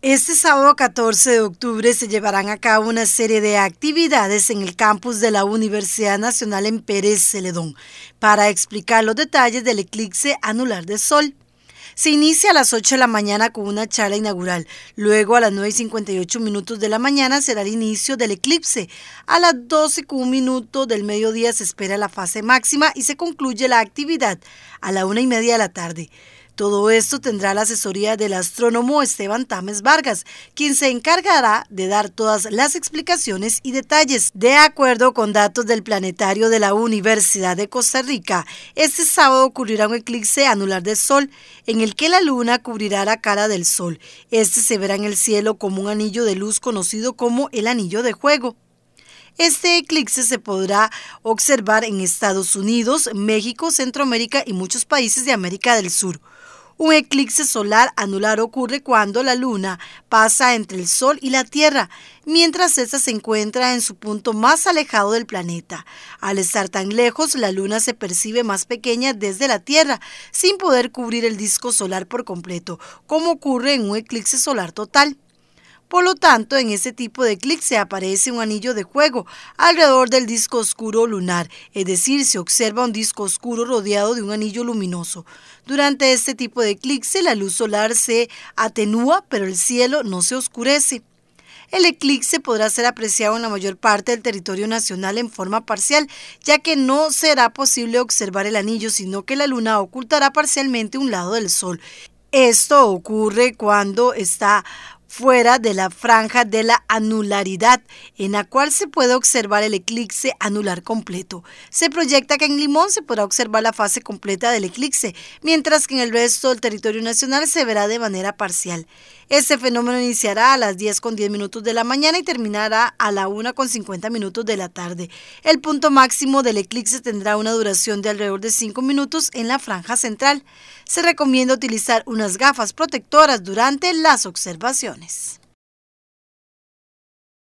Este sábado 14 de octubre se llevarán a cabo una serie de actividades en el campus de la Universidad Nacional en Pérez Celedón para explicar los detalles del eclipse anular de sol. Se inicia a las 8 de la mañana con una charla inaugural. Luego, a las 9 y 58 minutos de la mañana, será el inicio del eclipse. A las 12 con un minuto del mediodía se espera la fase máxima y se concluye la actividad a la una y media de la tarde. Todo esto tendrá la asesoría del astrónomo Esteban Tames Vargas, quien se encargará de dar todas las explicaciones y detalles. De acuerdo con datos del planetario de la Universidad de Costa Rica, este sábado ocurrirá un eclipse anular del Sol en el que la luna cubrirá la cara del Sol. Este se verá en el cielo como un anillo de luz conocido como el anillo de juego. Este eclipse se podrá observar en Estados Unidos, México, Centroamérica y muchos países de América del Sur. Un eclipse solar anular ocurre cuando la luna pasa entre el Sol y la Tierra, mientras ésta se encuentra en su punto más alejado del planeta. Al estar tan lejos, la luna se percibe más pequeña desde la Tierra, sin poder cubrir el disco solar por completo, como ocurre en un eclipse solar total. Por lo tanto, en ese tipo de eclipse se aparece un anillo de juego alrededor del disco oscuro lunar, es decir, se observa un disco oscuro rodeado de un anillo luminoso. Durante este tipo de eclipse la luz solar se atenúa, pero el cielo no se oscurece. El eclipse podrá ser apreciado en la mayor parte del territorio nacional en forma parcial, ya que no será posible observar el anillo, sino que la luna ocultará parcialmente un lado del sol. Esto ocurre cuando está fuera de la franja de la anularidad, en la cual se puede observar el eclipse anular completo. Se proyecta que en Limón se podrá observar la fase completa del eclipse, mientras que en el resto del territorio nacional se verá de manera parcial. Este fenómeno iniciará a las 10 con 10 minutos de la mañana y terminará a la 1 con 50 minutos de la tarde. El punto máximo del eclipse tendrá una duración de alrededor de 5 minutos en la franja central. Se recomienda utilizar unas gafas protectoras durante las observaciones. Gracias.